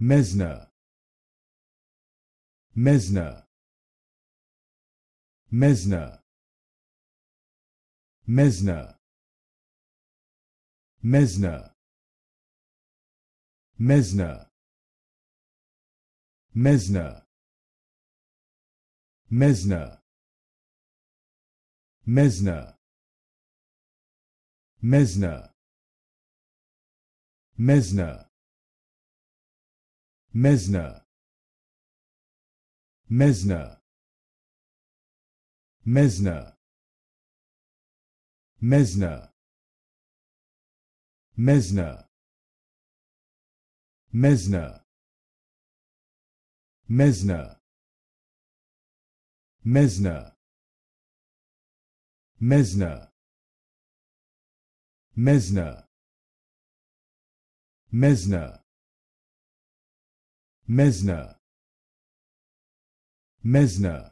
Mesna. Mesna. Mesna. Mesna. Mesna. Mesna. Mesna. Mesna. Mesner Mesner Mesner Mesna. Mesna. Mesna. Mesna. Mesna. Mesna. Mesna. Mesna. Mesna. Mesner Mesner Mesner Mesner